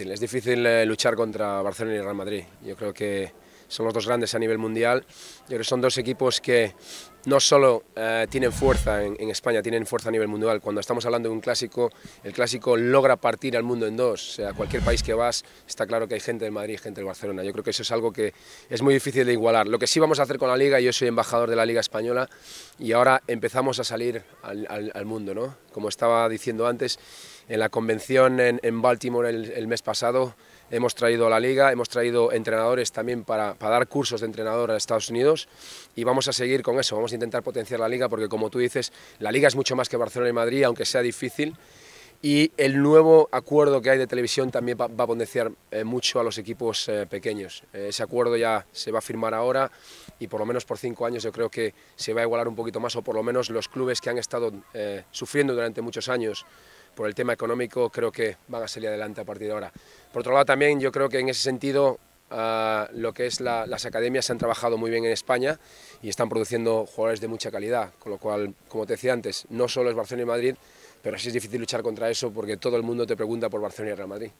Es difícil eh, luchar contra Barcelona y Real Madrid. Yo creo que son los dos grandes a nivel mundial. Yo creo que son dos equipos que no solo eh, tienen fuerza en, España, tienen fuerza a nivel mundial. Cuando estamos hablando de un clásico, el clásico logra partir al mundo en dos. O sea, cualquier país que vas, está claro que hay gente del Madrid y gente del Barcelona. Yo creo que eso es algo que es muy difícil de igualar. Lo que sí vamos a hacer con la Liga, yo soy embajador de la Liga Española y ahora empezamos a salir al, al mundo. ¿no? Como estaba diciendo antes, en la convención en, Baltimore el, mes pasado hemos traído a la liga, hemos traído entrenadores también para, para dar cursos de entrenador a Estados Unidos y vamos a seguir con eso, vamos a intentar potenciar la liga porque como tú dices, la liga es mucho más que Barcelona y Madrid, aunque sea difícil y el nuevo acuerdo que hay de televisión también va, a potenciar eh, mucho a los equipos eh, pequeños. Eh, ese acuerdo ya se va a firmar ahora y por lo menos por cinco años yo creo que se va a igualar un poquito más o por lo menos los clubes que han estado sufriendo durante muchos años por el tema económico creo que van a salir adelante a partir de ahora. Por otro lado también yo creo que en ese sentido ah, lo que es las academias se han trabajado muy bien en España y están produciendo jugadores de mucha calidad, con lo cual, como te decía antes, no solo es Barcelona y Madrid, pero sí es difícil luchar contra eso porque todo el mundo te pregunta por Barcelona y Real Madrid.